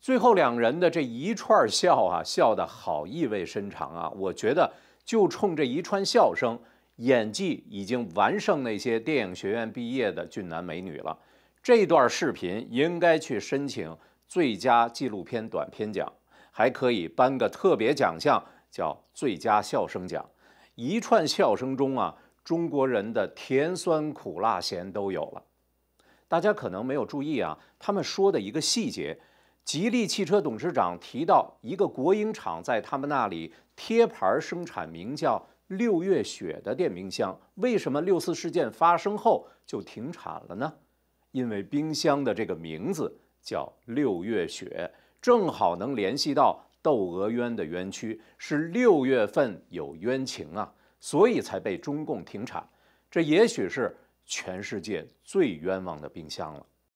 最后两人的这一串笑啊，笑得好意味深长啊！我觉得就冲这一串笑声，演技已经完胜那些电影学院毕业的俊男美女了。这段视频应该去申请最佳纪录片短片奖，还可以颁个特别奖项，叫最佳笑声奖。一串笑声中啊，中国人的甜酸苦辣咸都有了。大家可能没有注意啊，他们说的一个细节。吉利汽车董事长提到，一个国营厂在他们那里贴牌生产名叫“六月雪”的电冰箱，为什么六四事件发生后就停产了呢？因为冰箱的这个名字叫“六月雪”，正好能联系到《窦娥冤》的冤屈，是六月份有冤情啊，所以才被中共停产。这也许是全世界最冤枉的冰箱了。